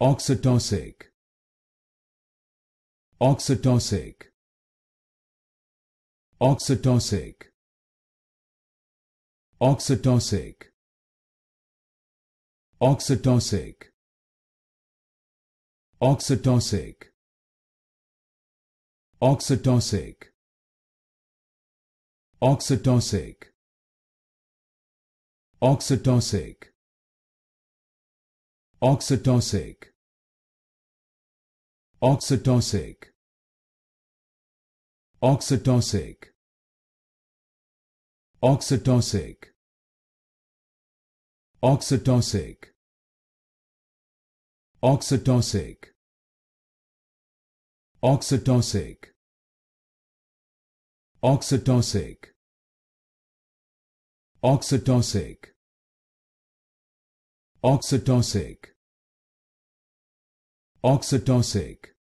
oxytocic oxytocic oxytocic oxytocic oxytocic oxytocic oxytocic oxytocic oxytocic oxytocic oxytocic oxytocic oxytocic oxytocic oxytocic oxytocic oxytocic oxytocic oxytocic oxytocic